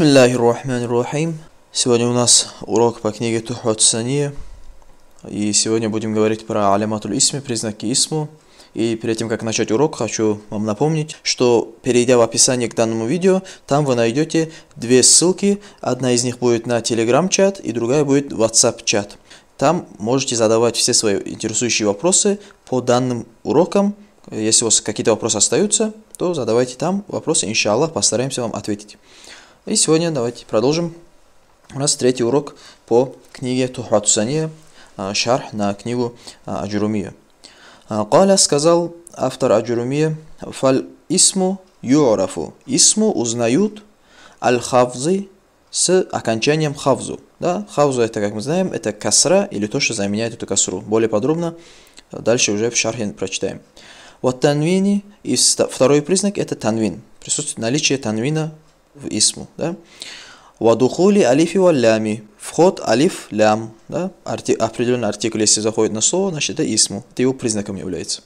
Бисмиллахиррахманиррахим. Сегодня у нас урок по книге Тухват Сания. И сегодня будем говорить про аляматуль исми, признаки исму. И перед тем, как начать урок, хочу вам напомнить, что перейдя в описание к данному видео, там вы найдете две ссылки. Одна из них будет на телеграм-чат и другая будет WhatsApp-чат. Там можете задавать все свои интересующие вопросы по данным урокам. Если у вас какие-то вопросы остаются, то задавайте там вопросы, иншаллах, постараемся вам ответить. И сегодня давайте продолжим. У нас третий урок по книге Тухватусания, а, шарх на книгу а, Аджурумия. А, Каля сказал автор Аджурумия, фаль исму юрафу. Исму узнают аль-хавзы с окончанием хавзу. Да? Хавзу это, как мы знаем, это касра или то, что заменяет эту касру. Более подробно дальше уже в шархе прочитаем. Вот танвини, и второй признак это танвин. Присутствует наличие танвина в исму, да. Вадухули алифи валями. Вход алиф лям, да. Арти, определенный артикль, если заходит на слово, значит это исму. Это его признаком является.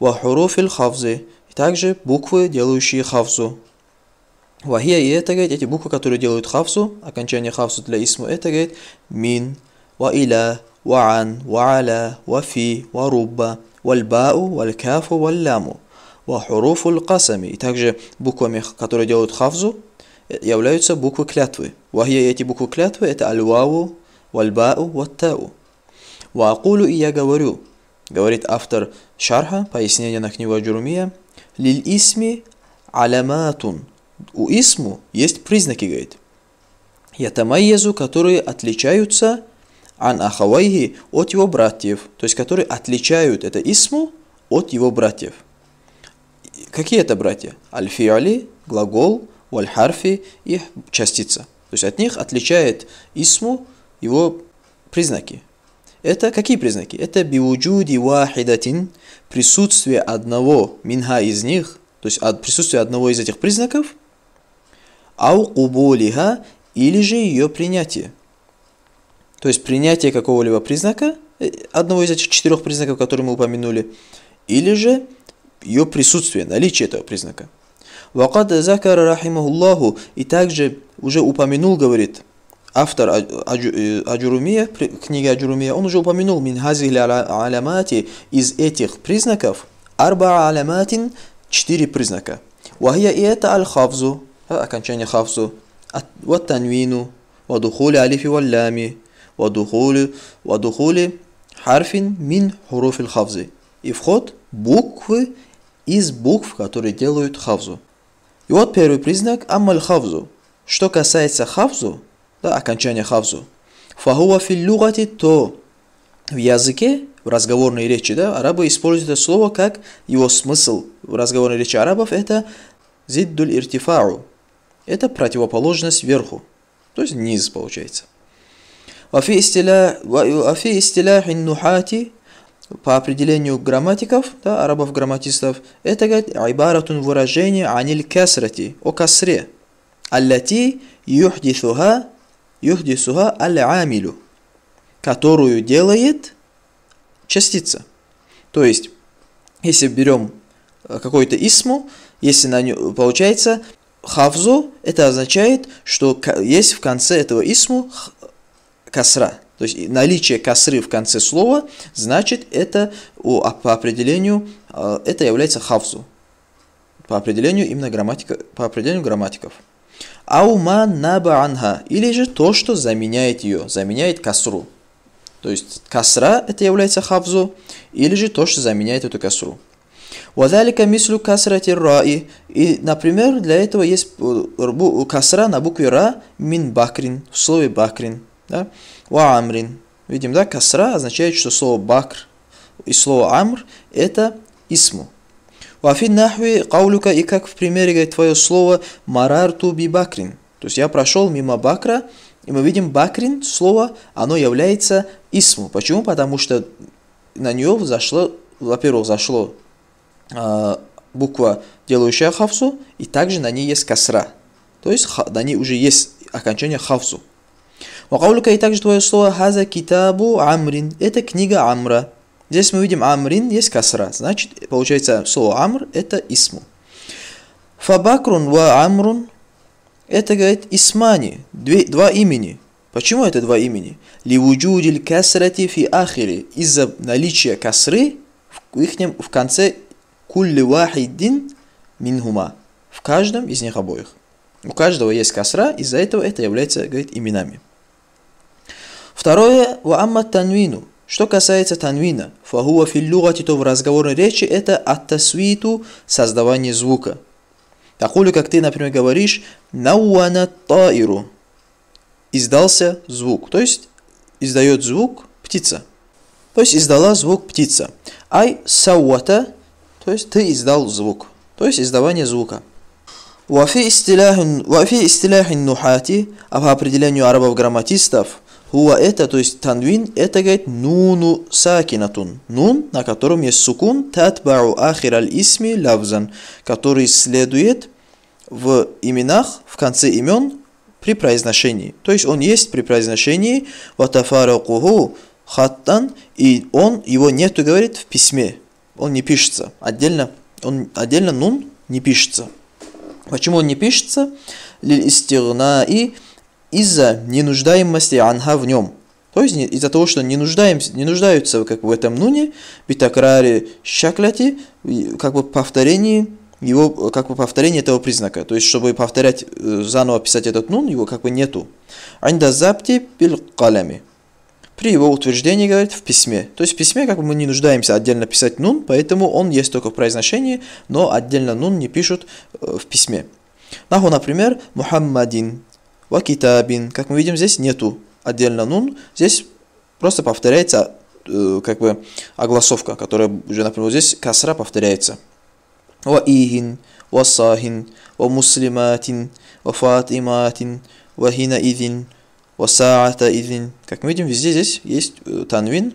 Вахуруфиль и Также буквы, делающие хавзу. Вахия и это, говорит, эти буквы, которые делают хавсу, окончание хавзу для исму, это, говорит, мин, ва иля, ва ан, ва аля, ва фи, ва рубба, вальбау, валькафу, валляму, ва хуруфу лкасами. И также буквами, которые делают хавзу, являются буквы клятвы. Вахия эти буквы клятвы это аль-ваву, валь ваттау. Ваакулю и я говорю, говорит автор шарха, пояснение на книгу Аджурумия, лиль исми аляматун. У исму есть признаки, говорит. Ятамайезу, которые отличаются ан ахавайхи от его братьев, то есть которые отличают это исму от его братьев. Какие это братья? аль глагол, валь харфи и частица. То есть от них отличает исму его признаки. Это какие признаки? Это биуджуди вахидатин, присутствие одного минха из них, то есть от присутствия одного из этих признаков, ау куболиха или же ее принятие. То есть принятие какого-либо признака, э, одного из этих четырех признаков, которые мы упомянули, или же ее присутствие, наличие этого признака. Вакад закар рахимахуллаху. И также уже упомянул, говорит, автор Аджурумия, книги Аджурумия, он уже упомянул мин алямати из этих признаков арба аляматин четыре признака. Вахия и это аль-хавзу, э, окончание хавзу, вот танвину, ودخول ألف واللام ودخول ودخول حرف من حروف الخفض и вход буквы из букв, которые делают хавзу. И вот первый признак аммаль хавзу. Что касается хавзу, да, окончания хавзу, фахуа филлюгати, то в языке, в разговорной речи, да, арабы используют это слово как его смысл в разговорной речи арабов, это зиддуль иртифару. Это противоположность верху, то есть низ получается. وفي استلاح النحاة по определению грамматиков, да, арабов-грамматистов, это говорит айбаратун выражение аниль касрати, о касре, аллати юхдисуха, юхдисуха аль-амилю, которую делает частица. То есть, если берем э, какой-то исму, если на нее получается хавзу, это означает, что есть в конце этого исму касра, то есть наличие косры в конце слова, значит это а, по определению, а, это является хавзу. По определению именно грамматика, по определению грамматиков. Аума наба анга или же то, что заменяет ее, заменяет касру. То есть касра это является хавзу, или же то, что заменяет эту касру. Вадалика мислю касрати раи. И, например, для этого есть э, касра на букве ра мин бакрин, в слове бакрин. Да? Ва амрин. Видим, да, касра означает, что слово бакр и слово амр – это исму. Вафин нахви каулюка, и как в примере говорит твое слово марарту би бакрин. То есть я прошел мимо бакра, и мы видим бакрин, слово, оно является исму. Почему? Потому что на нее зашло, во-первых, зашло э, а, буква, делающая хавсу, и также на ней есть касра. То есть на ней уже есть окончание хавсу. Вакаулюка и также твое слово хаза китабу амрин. Это книга Амра. Здесь мы видим амрин есть касра. Значит, получается слово амр это исму. Фабакрун ва амрун это, говорит, исмани, две, два имени. Почему это два имени? Ливуджудиль касрати фи ахири. Из-за наличия касры в, ихнем, в конце кулли вахиддин минхума. В каждом из них обоих. У каждого есть касра, из-за этого это является, говорит, именами. Второе, ваамма танвину. Что касается танвина, фагуа филлюгати, то в разговорной речи это аттасвиту, создавание звука. Такулю, как ты, например, говоришь, науана таиру. Издался звук, то есть издает звук птица. То есть издала звук птица. Ай сауата, то есть ты издал звук. То есть издавание звука. Вафи истиляхин нухати, а по определению арабов-грамматистов – Хуа это, то есть танвин, это, говорит, нуну сакинатун. Нун, на котором есть сукун, татбару ахир исми лавзан, который следует в именах, в конце имен при произношении. То есть он есть при произношении ватафаракуху хаттан, и он, его нету, говорит, в письме. Он не пишется. Отдельно, он, отдельно нун не пишется. Почему он не пишется? Лиль истигна и из-за ненуждаемости анха в нем. То есть из-за того, что не, нуждаемся, не нуждаются как в этом нуне, битакраре шакляти, как бы повторении его, как бы повторение этого признака. То есть, чтобы повторять, э, заново писать этот нун, его как бы нету. Анда запти пил калями. При его утверждении, говорит, в письме. То есть, в письме как бы мы не нуждаемся отдельно писать нун, поэтому он есть только в произношении, но отдельно нун не пишут э, в письме. Наху, например, Мухаммадин. Вакитабин. Как мы видим, здесь нету отдельно нун. Здесь просто повторяется э, как бы огласовка, которая уже, например, здесь касра повторяется. Ва ихин, ва сахин, ва муслиматин, ва фатиматин, ва хина идин, ва саата идин. Как мы видим, везде здесь есть э, танвин,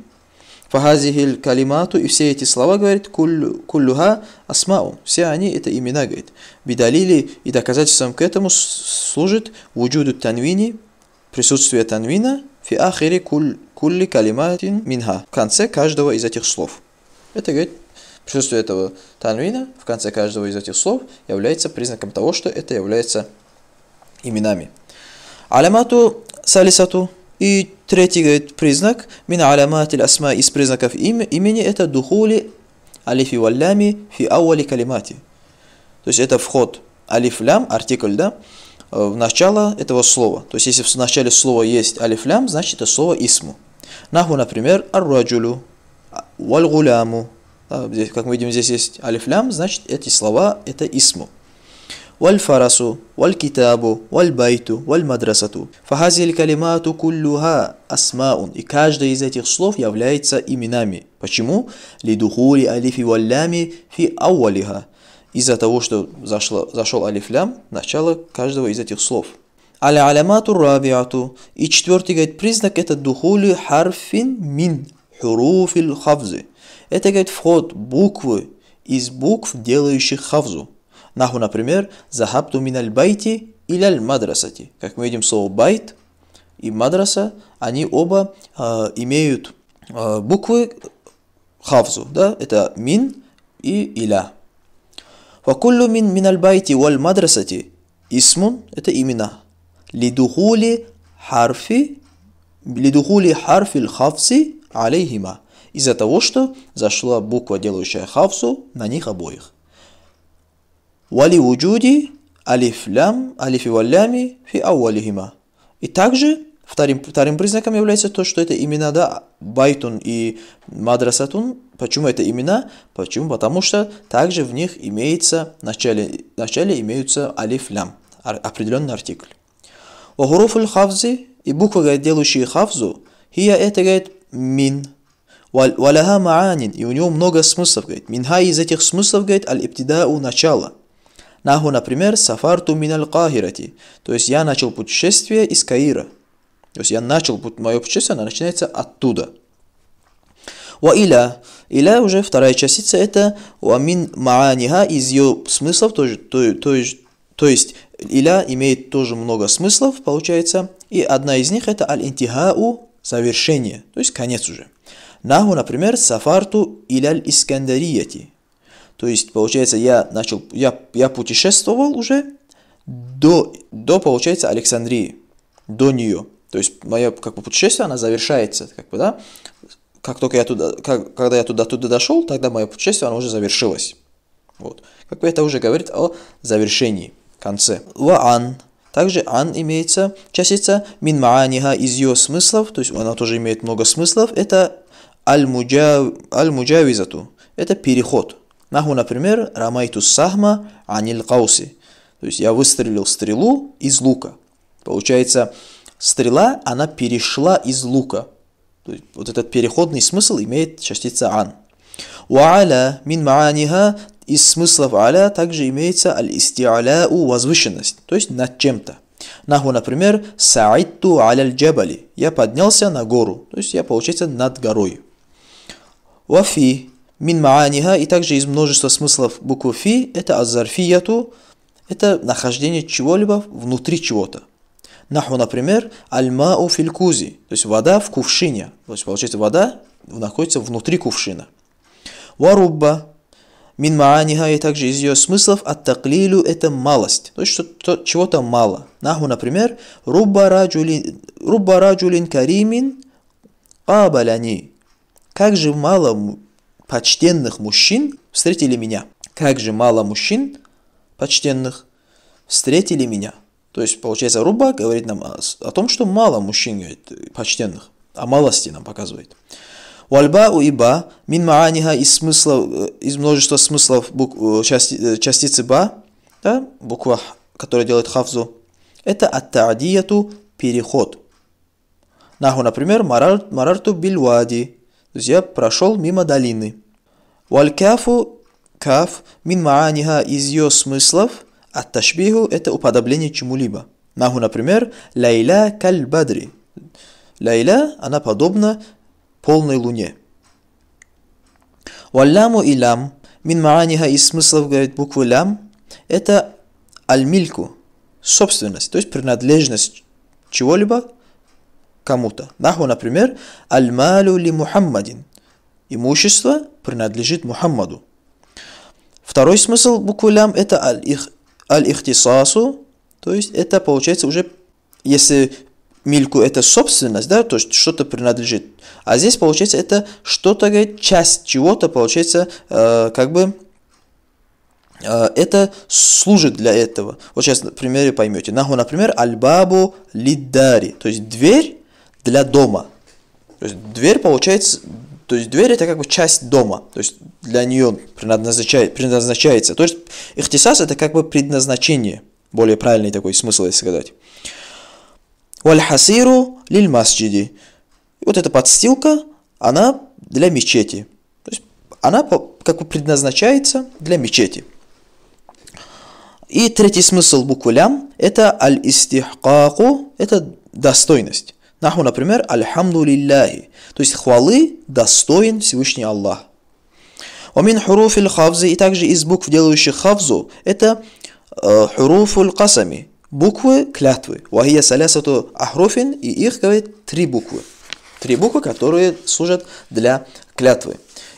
Фахазихиль калимату, и все эти слова, говорит, куллюха асмау, все они это имена, говорит. Бидалили, и доказательством к этому служит вуджуду танвини, присутствие танвина, фи ахири кулли калиматин минха, в конце каждого из этих слов. Это, говорит, присутствие этого танвина в конце каждого из этих слов является признаком того, что это является именами. Алямату салисату и третий говорит, признак мин аляматиль асма из признаков имени это духули алифи валлями фи ауали калимати. То есть это вход алиф лям, артикль, да, в начало этого слова. То есть если в начале слова есть алиф лям, значит это слово исму. Наху, например, ар-раджулю, валь-гуляму. А, как мы видим, здесь есть алиф лям, значит эти слова это исму. والفرس والكتاب والبيت والمدرسة فهذه الكلمات كلها أسماء и каждое из этих слов является именами. Почему? لدخول ألف واللام في أولها из-за того, что зашло, зашел لام, начало каждого из этих слов. Аля алямату рабиату. И четвертый говорит, признак это духули харфин мин хуруфил хавзы. Это, говорит, вход буквы из букв, делающих хавзу. Наху, например, «Захабту миналь байти иляль мадрасати». Как мы видим, слово «байт» и «мадраса», они оба э, имеют э, буквы хавзу, да, это «мин» и «иля». «Вакуллю мин миналь байти валь мадрасати» Исмун – это имена. Лидухули харфи, лидухули харфи хавси алейхима. Из-за того, что зашла буква, делающая хавсу, на них обоих. Вали вуджуди алиф лям, алиф и валями фи ауалихима. И также вторым, вторым признаком является то, что это имена, да, байтун и мадрасатун. Почему это имена? Почему? Потому что также в них имеется, в начале, в начале имеются алиф лям, определенный артикль. Вахуруфуль хавзи и буквы, делающие хавзу, хия это, говорит, мин. Валяха маанин, и у него много смыслов, говорит. Минха из этих смыслов, говорит, аль-ибтидау начало – Наху, например, сафарту миналь кахирати. То есть я начал путешествие из Каира. То есть я начал, мое путешествие оно начинается оттуда. Ва иля. Иля уже вторая частица это ва мин мааниха из ее смыслов тоже, то, то, то есть иля имеет тоже много смыслов, получается. И одна из них это аль-интихау завершение, то есть конец уже. Наху, например, сафарту иляль искандарияти. То есть, получается, я начал, я, я путешествовал уже до, до, получается, Александрии, до нее. То есть, мое как бы, путешествие, она завершается, как бы, да. Как только я туда, как, когда я туда, туда дошел, тогда мое путешествие, оно уже завершилось. Вот. Как бы это уже говорит о завершении, конце. Ваан. Также ан имеется частица мин мааниха из ее смыслов, то есть она тоже имеет много смыслов. Это аль-муджавизату. Это переход. Наху, например, рамайту сахма аниль кауси. То есть я выстрелил стрелу из лука. Получается, стрела, она перешла из лука. То есть вот этот переходный смысл имеет частица ан. Уаля мин мааниха из смыслов аля также имеется аль у возвышенность, то есть над чем-то. Наху, например, саитту аляль джабали. Я поднялся на гору, то есть я, получается, над горой. Вафи мин мааниха, и также из множества смыслов буквы фи, это азарфияту, это нахождение чего-либо внутри чего-то. Наху, например, альмау филькузи, то есть вода в кувшине. То есть, получается, вода находится внутри кувшина. Варубба, мин мааниха, и также из ее смыслов аттаклилю – это малость, то есть что то чего-то мало. Наху, например, рубба раджулин, рубба раджулин каримин кабаляни. Как же мало почтенных мужчин встретили меня. Как же мало мужчин почтенных встретили меня. То есть, получается, Руба говорит нам о, о том, что мало мужчин говорит, почтенных, а малости нам показывает. Уальба у иба мин мааниха из смысла, э, из множества смыслов букв, э, части, э, частицы ба, да, буква, которая делает хафзу, это аттадияту переход. Наху, например, марарту бильвади, то есть я прошел мимо долины. Валькафу каф мин мааниха из ее смыслов от ташбиху – это уподобление чему-либо. Наху, например, лайля каль бадри. она подобна полной луне. Валляму и лям мин мааниха из смыслов, говорит буквы лям, это альмильку, собственность, то есть принадлежность чего-либо кому-то. Наху, например, аль-малю ли Мухаммадин. Имущество принадлежит Мухаммаду. Второй смысл буквы лям это аль-ихтисасу, то есть это получается уже, если мильку это собственность, да, то есть что-то принадлежит. А здесь получается это что-то, часть чего-то получается э, как бы э, это служит для этого. Вот сейчас на примере поймете. Наху, например, альбабу лидари, то есть дверь для дома. То есть дверь получается то есть дверь это как бы часть дома, то есть для нее предназначает, предназначается. То есть ихтисас это как бы предназначение, более правильный такой смысл, если сказать. Вальхасиру лиль масджиди. Вот эта подстилка, она для мечети. То есть она как бы предназначается для мечети. И третий смысл буквы лям – это аль-истихкаку, это достойность. Наху, например, «Альхамду лилляхи», то есть «Хвалы достоин Всевышний Аллах». «Вамин хуруфил хавзы» и также из букв, делающих хавзу, это э, «Хуруфуль касами», буквы клятвы. «Вахия салясату ахруфин» и их, говорит, три буквы. Три буквы, которые служат для клятвы.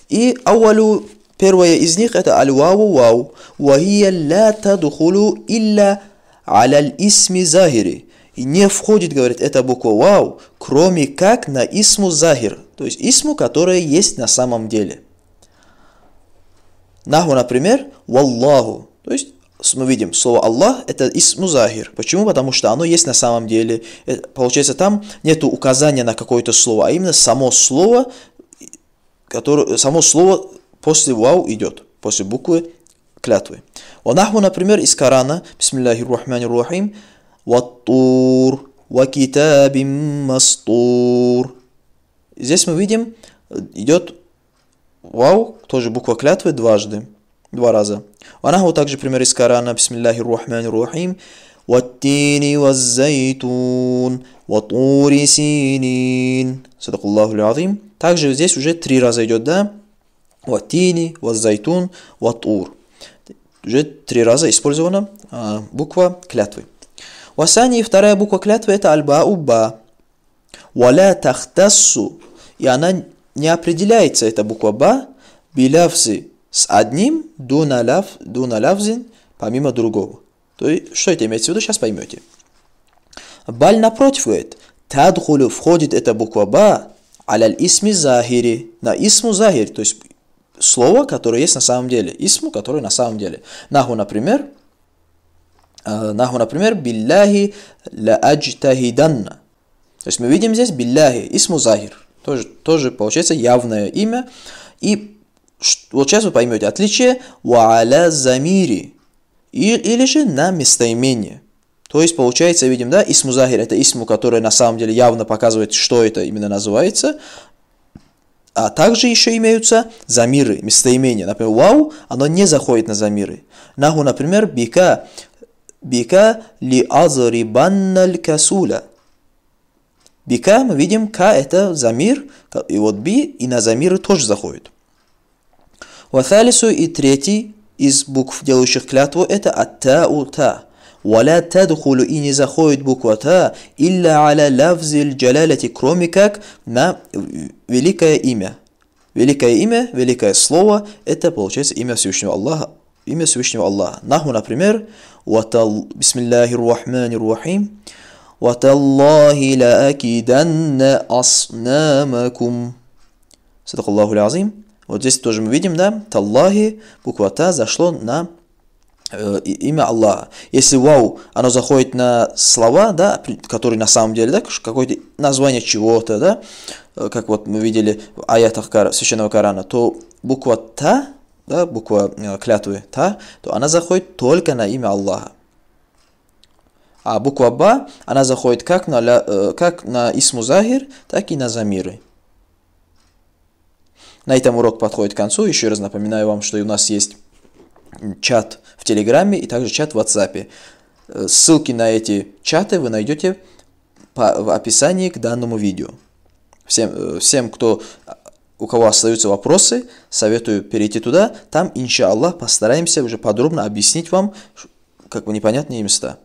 И «Ауалю» Первое из них это аль-вау вау. Вахия ла тадхулу илля аля исми захири. И не входит, говорит, эта буква вау, кроме как на исму захир, то есть исму, которая есть на самом деле. Наху, например, валлаху, то есть мы видим, слово Аллах это исму захир. Почему? Потому что оно есть на самом деле. Э, получается, там нет указания на какое-то слово, а именно само слово, которое, само слово после вау идет, после буквы клятвы. наху, например, из Корана, бисмиллахи рахмани рахим, «Ваттур» «Вакитабим мастур». Здесь мы видим, идет вау, тоже буква клятвы дважды, два раза. Ванаху также пример из Корана, бисмиллахи рухмани рухим. والتين والزيتون وطور سينين صدق الله العظيم также здесь уже три раза идет да والتين والزيتون وطور уже три раза использована а, буква клятвы Васани и вторая буква клятвы это альба уба. Валя тахтассу. И она не определяется, эта буква ба, билявзи с одним, дуналяв, дуналявзин, помимо другого. То есть, что это имеется в виду, сейчас поймете. Баль напротив говорит, тадхулю входит эта буква ба, аляль исми захири, на исму захир, то есть слово, которое есть на самом деле, исму, которое на самом деле. Наху, например, Э, Наху, например, биллахи ла аджтахиданна». То есть мы видим здесь биллахи, и «Смузахир». Тоже, тоже получается явное имя. И вот сейчас вы поймете отличие «Вааля замири» и, или же на местоимение. То есть получается, видим, да, «Исмузахир» – это «Исму», которое на самом деле явно показывает, что это именно называется. А также еще имеются замиры, местоимения. Например, вау, оно не заходит на замиры. Наху, например, бика Бика ли азрибанналь касуля. Бика, мы видим, ка это замир, и вот би и на замиры тоже заходит. Вафалису и третий из букв, делающих клятву, это аттау та. Валя тадхулю и не заходит буква та, илля аля лавзиль джалялати, кроме как на великое имя. Великое имя, великое слово, это получается имя Всевышнего Аллаха, имя Всевышнего Аллаха. Наху, например, Бисмиллахи Рахмани Рахим. Ваталлахи ла акиданна аснамакум. Садак Аллаху азим. Вот здесь тоже мы видим, да, Таллахи, буква Та зашло на э, имя Аллаха. Если вау, оно заходит на слова, да, которые на самом деле, да, какое-то название чего-то, да, э, как вот мы видели в аятах Священного Корана, то буква Та да, буква э, клятвы Та, то она заходит только на имя Аллаха. А буква Ба, она заходит как на, э, как на Исму Захир, так и на Замиры. На этом урок подходит к концу. Еще раз напоминаю вам, что у нас есть чат в Телеграме и также чат в WhatsApp. Э, ссылки на эти чаты вы найдете по, в описании к данному видео. Всем, всем кто у кого остаются вопросы, советую перейти туда. Там, иншаллах, постараемся уже подробно объяснить вам как бы непонятные места.